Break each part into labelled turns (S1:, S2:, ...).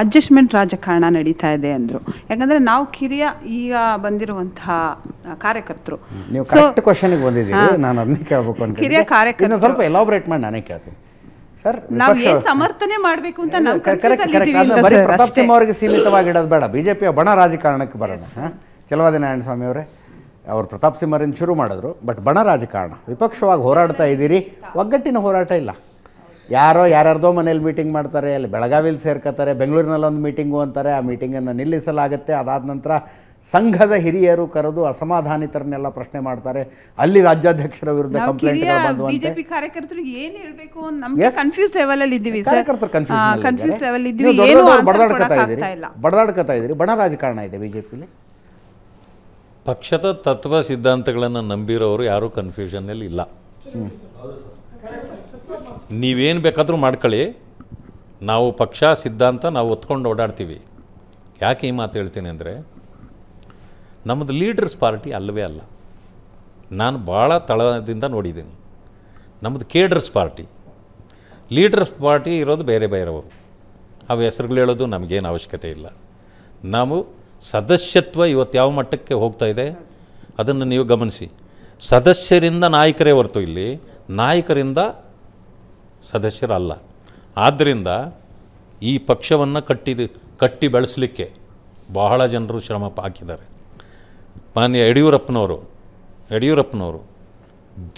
S1: adjustment ರಾಜಕಾರಣ ನಡೀತಾ ಇದೆ ಅಂದರು ಯಾಕಂದರೆ ನಾವು ಕಿರಿಯ ಈಗ ಬಂದಿರುವಂತಹ ಕಾರ್ಯಕರ್ತರು
S2: ಕಿರಿಯ ಕಾರ್ಯಕರ್ತರು ಸ್ವಲ್ಪ ಮಾಡಿ ನಾನೇ ಕೇಳ್ತೀನಿ ಸರ್ ನಾವು ಏನು
S1: ಸಮರ್ಥನೆ ಮಾಡಬೇಕು ಅಂತ ನಾವು ಪ್ರತಾಪ್ ಸಿಂಹ ಅವರಿಗೆ
S2: ಸೀಮಿತವಾಗಿಡೋದು ಬೇಡ ಬಿಜೆಪಿಯ ಬಣ ರಾಜಕಾರಣಕ್ಕೆ ಬರೋಣ ಚಲವಾದಿ ನಾರಾಯಣ ಸ್ವಾಮಿ ಅವರೇ ಅವರು ಪ್ರತಾಪ್ ಸಿಂಹರಿಂದ ಶುರು ಮಾಡಿದ್ರು ಬಟ್ ಬಣ ರಾಜಕಾರಣ ವಿಪಕ್ಷವಾಗಿ ಹೋರಾಡ್ತಾ ಇದ್ದೀರಿ ಒಗ್ಗಟ್ಟಿನ ಹೋರಾಟ ಇಲ್ಲ ಯಾರೋ ಯಾರ್ಯಾರ್ದೋ ಮನೇಲಿ ಮೀಟಿಂಗ್ ಮಾಡ್ತಾರೆ ಅಲ್ಲಿ ಬೆಳಗಾವಿಲಿ ಸೇರ್ಕೋತಾರೆ ಒಂದು ಮೀಟಿಂಗು ಅಂತಾರೆ ಆ ಮೀಟಿಂಗನ್ನು ನಿಲ್ಲಿಸಲಾಗುತ್ತೆ ಅದಾದ ನಂತರ ಸಂಘದ ಹಿರಿಯರು ಕರೆದು ಅಸಮಾಧಾನಿತರನ್ನೆಲ್ಲ ಪ್ರಶ್ನೆ ಮಾಡ್ತಾರೆ ಅಲ್ಲಿ ರಾಜ್ಯಾಧ್ಯಕ್ಷರ ವಿರುದ್ಧ ಕಂಪ್ಲೇಂಟ್
S1: ಕಾರ್ಯಕರ್ತರಿಗೆ ಏನು
S2: ಇದ್ದೀವಿ ಬಣ ರಾಜಕಾರಣ ಇದೆ ಬಿಜೆಪಿಲಿ
S3: ಪಕ್ಷದ ತತ್ವ ಸಿದ್ಧಾಂತಗಳನ್ನು ನಂಬಿರೋರು ಯಾರೂ ಕನ್ಫ್ಯೂಷನ್ ಇಲ್ಲ ನೀವೇನು ಬೇಕಾದರೂ ಮಾಡ್ಕೊಳ್ಳಿ ನಾವು ಪಕ್ಷ ಸಿದ್ಧಾಂತ ನಾವು ಒತ್ಕೊಂಡು ಓಡಾಡ್ತೀವಿ ಯಾಕೆ ಈ ಮಾತು ಹೇಳ್ತೀನಿ ಅಂದರೆ ನಮ್ಮದು ಲೀಡರ್ಸ್ ಪಾರ್ಟಿ ಅಲ್ಲವೇ ಅಲ್ಲ ನಾನು ಭಾಳ ತಳದಿಂದ ನೋಡಿದ್ದೀನಿ ನಮ್ಮದು ಕೇಡರ್ಸ್ ಪಾರ್ಟಿ ಲೀಡರ್ಸ್ ಪಾರ್ಟಿ ಇರೋದು ಬೇರೆ ಬೇರೆಯವರು ಅವು ಹೆಸರುಗಳು ಹೇಳೋದು ನಮಗೇನು ಅವಶ್ಯಕತೆ ಇಲ್ಲ ನಾವು ಸದಸ್ಯತ್ವ ಇವತ್ತು ಯಾವ ಮಟ್ಟಕ್ಕೆ ಹೋಗ್ತಾ ಇದೆ ಅದನ್ನು ನೀವು ಗಮನಿಸಿ ಸದಸ್ಯರಿಂದ ನಾಯಕರೇ ಹೊರತು ಇಲ್ಲಿ ನಾಯಕರಿಂದ ಸದಸ್ಯರಲ್ಲ ಆದ್ದರಿಂದ ಈ ಪಕ್ಷವನ್ನು ಕಟ್ಟಿದ ಕಟ್ಟಿ ಬೆಳೆಸಲಿಕ್ಕೆ ಬಹಳ ಜನರು ಶ್ರಮ ಹಾಕಿದ್ದಾರೆ ಮಾನ್ಯ ಯಡಿಯೂರಪ್ಪನವರು ಯಡಿಯೂರಪ್ಪನವರು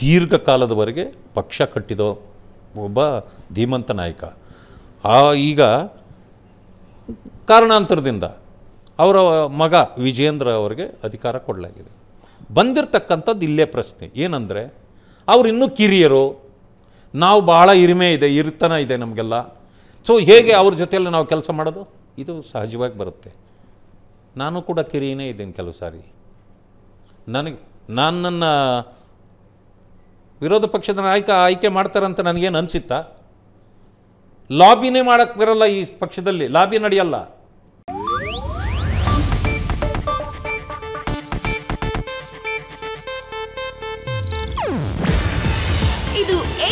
S3: ದೀರ್ಘಕಾಲದವರೆಗೆ ಪಕ್ಷ ಕಟ್ಟಿದ ಒಬ್ಬ ಧೀಮಂತ ನಾಯಕ ಆ ಈಗ ಕಾರಣಾಂತರದಿಂದ ಅವರ ಮಗ ವಿಜೇಂದ್ರ ಅವರಿಗೆ ಅಧಿಕಾರ ಕೊಡಲಾಗಿದೆ ಬಂದಿರತಕ್ಕಂಥದ್ದು ಇಲ್ಲೇ ಪ್ರಶ್ನೆ ಏನಂದರೆ ಅವರಿನ್ನೂ ಕಿರಿಯರು ನಾವು ಬಹಳ ಹಿರಿಮೆ ಇದೆ ಇರ್ತನ ಇದೆ ನಮಗೆಲ್ಲ ಸೊ ಹೇಗೆ ಅವ್ರ ಜೊತೆಯಲ್ಲಿ ನಾವು ಕೆಲಸ ಮಾಡೋದು ಇದು ಸಹಜವಾಗಿ ಬರುತ್ತೆ ನಾನು ಕೂಡ ಕಿರಿಯೇ ಇದ್ದೀನಿ ಕೆಲವು ಸಾರಿ ನನಗೆ ನಾನು ನನ್ನ ವಿರೋಧ ಪಕ್ಷದ ನಾಯಕ ಆಯ್ಕೆ ಮಾಡ್ತಾರಂತ ನನಗೇನು ಅನಿಸಿತ್ತಾ ಲಾಬಿನೇ ಮಾಡೋಕ್ಕೆ ಬರೋಲ್ಲ ಈ ಪಕ್ಷದಲ್ಲಿ ಲಾಬಿ ನಡೆಯಲ್ಲ